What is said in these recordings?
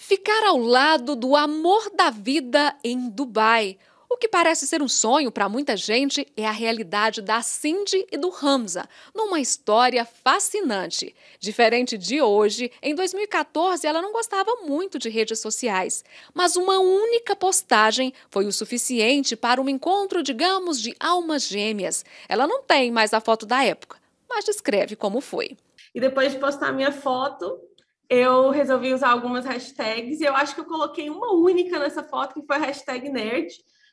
ficar ao lado do amor da vida em Dubai. O que parece ser um sonho para muita gente é a realidade da Cindy e do Hamza, numa história fascinante. Diferente de hoje, em 2014 ela não gostava muito de redes sociais, mas uma única postagem foi o suficiente para um encontro, digamos, de almas gêmeas. Ela não tem mais a foto da época, mas descreve como foi. E depois de postar minha foto, eu resolvi usar algumas hashtags e eu acho que eu coloquei uma única nessa foto que foi a hashtag nerd,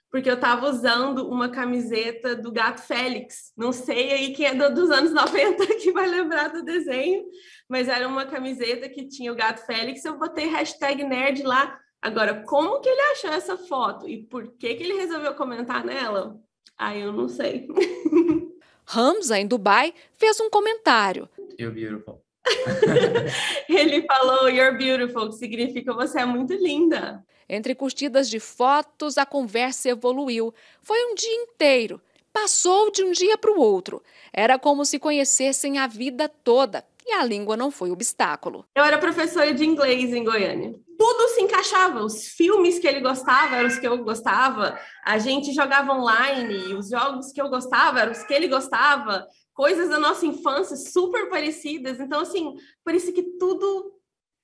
porque eu estava usando uma camiseta do gato Félix. Não sei aí quem é do, dos anos 90 que vai lembrar do desenho, mas era uma camiseta que tinha o gato Félix. Eu botei hashtag nerd lá. Agora, como que ele achou essa foto e por que, que ele resolveu comentar nela? Aí eu não sei. Hamza, em Dubai, fez um comentário. Eu beautiful. ele falou You're beautiful, que significa você é muito linda. Entre curtidas de fotos, a conversa evoluiu. Foi um dia inteiro. Passou de um dia para o outro. Era como se conhecessem a vida toda e a língua não foi obstáculo. Eu era professora de inglês em Goiânia. Tudo se encaixava, os filmes que ele gostava eram os que eu gostava, a gente jogava online, os jogos que eu gostava eram os que ele gostava, coisas da nossa infância super parecidas. Então, assim, parecia que tudo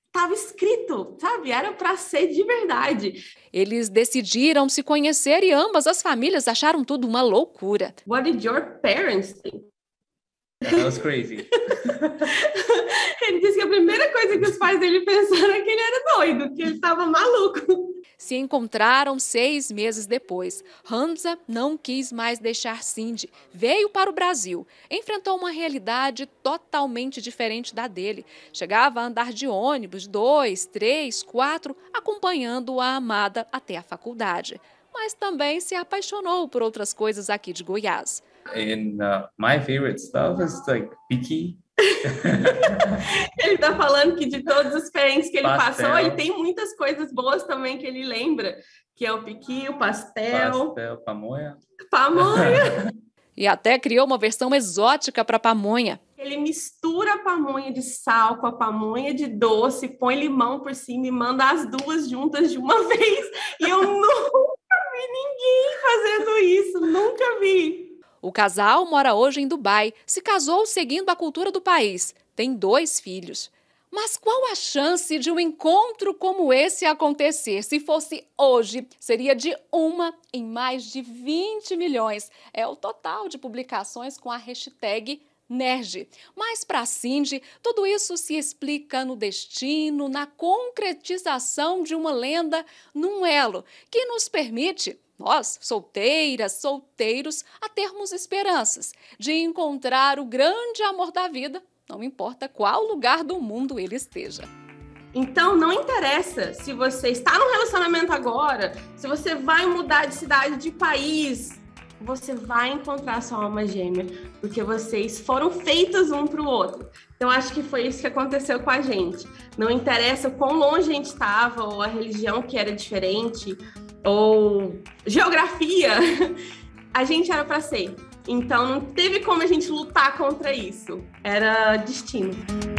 estava escrito, sabe? Era para ser de verdade. Eles decidiram se conhecer e ambas as famílias acharam tudo uma loucura. What did your parents think? That was crazy. ele disse que a primeira coisa que os pais dele pensaram é que ele era doido, que ele estava maluco se encontraram seis meses depois. Hamza não quis mais deixar Cindy, veio para o Brasil, enfrentou uma realidade totalmente diferente da dele. Chegava a andar de ônibus dois, três, quatro, acompanhando a amada até a faculdade. Mas também se apaixonou por outras coisas aqui de Goiás. And uh, my favorite stuff is like picky ele está falando que de todos os perrengues que ele pastel. passou, ele tem muitas coisas boas também que ele lembra, que é o piquinho, pastel, pastel pamonha. Pamonha. e até criou uma versão exótica para pamonha. Ele mistura a pamonha de sal com a pamonha de doce, põe limão por cima e manda as duas juntas de uma vez. E eu nunca vi ninguém fazendo isso, nunca vi. O casal mora hoje em Dubai, se casou seguindo a cultura do país, tem dois filhos. Mas qual a chance de um encontro como esse acontecer? Se fosse hoje, seria de uma em mais de 20 milhões. É o total de publicações com a hashtag Nerd, Mas para a Cindy, tudo isso se explica no destino, na concretização de uma lenda num elo que nos permite nós, solteiras, solteiros, a termos esperanças de encontrar o grande amor da vida, não importa qual lugar do mundo ele esteja. Então, não interessa se você está num relacionamento agora, se você vai mudar de cidade, de país, você vai encontrar sua alma gêmea, porque vocês foram feitos um para o outro. Então, acho que foi isso que aconteceu com a gente. Não interessa o quão longe a gente estava, ou a religião que era diferente, ou geografia, a gente era para ser. Então, não teve como a gente lutar contra isso. Era destino.